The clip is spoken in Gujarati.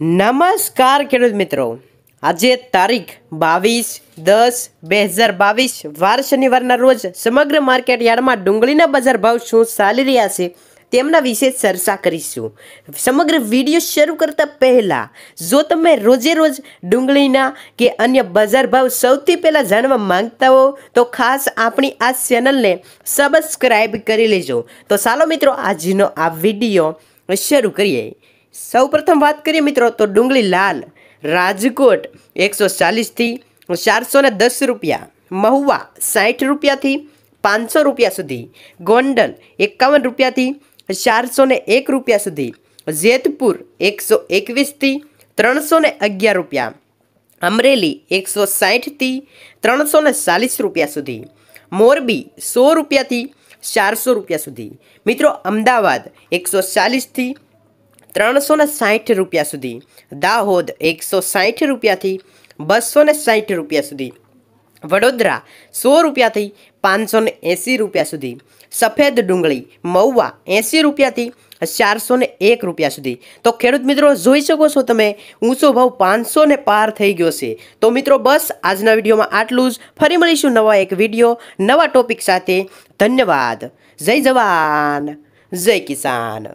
નમસ્કાર ખેડૂત મિત્રો આજે તારીખ બાવીસ દસ બે હજાર બાવીસ વાર શનિવારના રોજ સમગ્ર માર્કેટ યાર્ડમાં ડુંગળીના બજાર ભાવ શું ચાલી રહ્યા છે તેમના વિશે ચર્ચા કરીશું સમગ્ર વિડીયો શરૂ કરતા પહેલાં જો તમે રોજે રોજ ડુંગળીના કે અન્ય બજાર ભાવ સૌથી પહેલાં જાણવા માંગતા હો તો ખાસ આપણી આ ચેનલને સબસ્ક્રાઈબ કરી લેજો તો ચાલો મિત્રો આજનો આ વિડીયો શરૂ કરીએ સૌ પ્રથમ વાત કરીએ મિત્રો તો ડુંગળી લાલ રાજકોટ એકસો ચાલીસથી ચારસો ને દસ રૂપિયા મહુવા સાઠ રૂપિયાથી પાંચસો રૂપિયા સુધી ગોંડલ એકાવન રૂપિયાથી ચારસો ને એક રૂપિયા સુધી જેતપુર એકસો એકવીસથી ત્રણસો ને અગિયાર રૂપિયા અમરેલી એકસો સાઠથી ત્રણસો ને ચાલીસ રૂપિયા સુધી મોરબી સો રૂપિયાથી ચારસો રૂપિયા સુધી મિત્રો અમદાવાદ એકસો ચાલીસથી ત્રણસો ને સાહીઠ રૂપિયા સુધી દાહોદ એકસો સાઠ રૂપિયાથી બસો ને સાહીઠ રૂપિયા સુધી વડોદરા સો રૂપિયાથી પાંચસો ને એંસી રૂપિયા સુધી સફેદ ડુંગળી મહુવા એંસી રૂપિયાથી ચારસો ને એક રૂપિયા સુધી તો ખેડૂત મિત્રો જોઈ શકો છો તમે ઊંચો ભાવ પાંચસો ને પાર થઈ ગયો છે તો મિત્રો બસ આજના વિડીયોમાં આટલું જ ફરી મળીશું નવા એક વિડીયો નવા ટોપિક સાથે ધન્યવાદ જય જવાન જય કિસાન